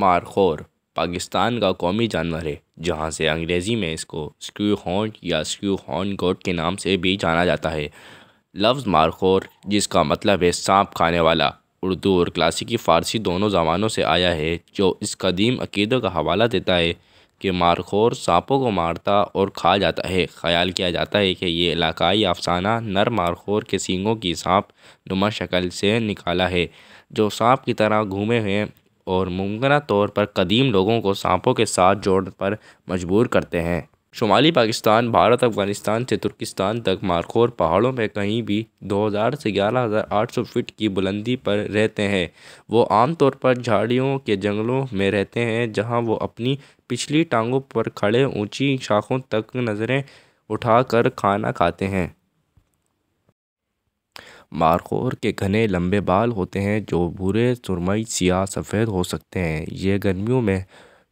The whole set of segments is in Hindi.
मारखोर पाकिस्तान का कौमी जानवर है जहाँ से अंग्रेज़ी में इसको स्क्यू हॉर्न या स्क्यू हॉर्न गोट के नाम से भी जाना जाता है लफ्ज़ मारखोर जिसका मतलब है सांप खाने वाला उर्दू और क्लासिकी फ़ारसी दोनों ज़बानों से आया है जो इस कदीम अकीदों का हवाला देता है कि मारखोर सांपों को मारता और खा जाता है ख्याल किया जाता है कि ये इलाकाई अफसाना नर मारखोर के सींगों की सांप नुमा शक्ल से निकाला है जो सांप की तरह घूमे हुए और मुमकिन तौर पर कदीम लोगों को सांपों के साथ जोड़ पर मजबूर करते हैं शुमाली पाकिस्तान भारत अफगानिस्तान से तुर्किस्तान तक मारखोर पहाड़ों में कहीं भी 2000 से 11800 फीट की बुलंदी पर रहते हैं वो आमतौर पर झाड़ियों के जंगलों में रहते हैं जहां वो अपनी पिछली टांगों पर खड़े ऊंची शाखों तक नज़रें उठाकर खाना खाते हैं मारखोर के घने लंबे बाल होते हैं जो भूरे सुरमई सियाह सफ़ेद हो सकते हैं ये गर्मियों में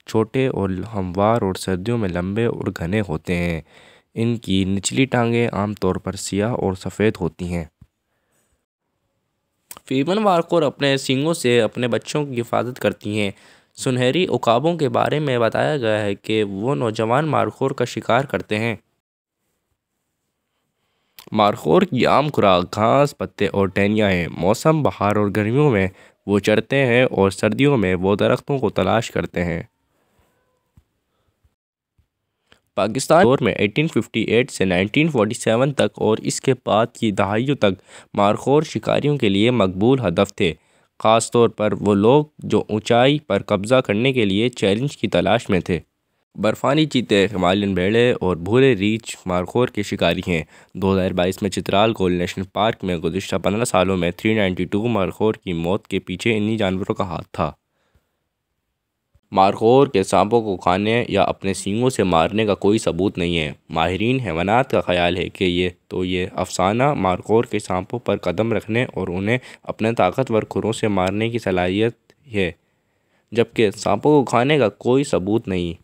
छोटे और हमवार और सर्दियों में लंबे और घने होते हैं इनकी निचली टांगें आमतौर पर सियाह और सफ़ेद होती हैं फीमन वारकोर अपने सींगों से अपने बच्चों की हिफाजत करती हैं सुनहरी उकाबों के बारे में बताया गया है कि वो नौजवान मारखोर का शिकार करते हैं मारखोर की आम खुराक घास पत्ते और टहनियाँ हैं मौसम बहार और गर्मियों में वो चढ़ते हैं और सर्दियों में वो दरख्तों को तलाश करते हैं पाकिस्तान दौर में 1858 से 1947 तक और इसके बाद की दहाइयों तक मारखोर शिकारियों के लिए मकबूल हदफ थे ख़ास तौर पर वो लोग जो ऊंचाई पर कब्ज़ा करने के लिए चैलेंज की तलाश में थे बर्फ़ानी चीते हिमालयन भेड़े और भूरे रीछ मारखोर के शिकारी हैं दो हज़ार बाईस में चित्राल गोल नेशनल पार्क में गुजशत पंद्रह सालों में थ्री नाइन्टी टू मारखोर की मौत के पीछे इन्हीं जानवरों का हाथ था मारखोर के सांपों को खाने या अपने सींगों से मारने का कोई सबूत नहीं है माहरीन हैवानात का ख्याल है कि ये तो ये अफसाना मारखोर के सांपों पर कदम रखने और उन्हें अपने ताकतवर खुरों से मारने की सलाहियत है जबकि सांपों को खाने का कोई सबूत नहीं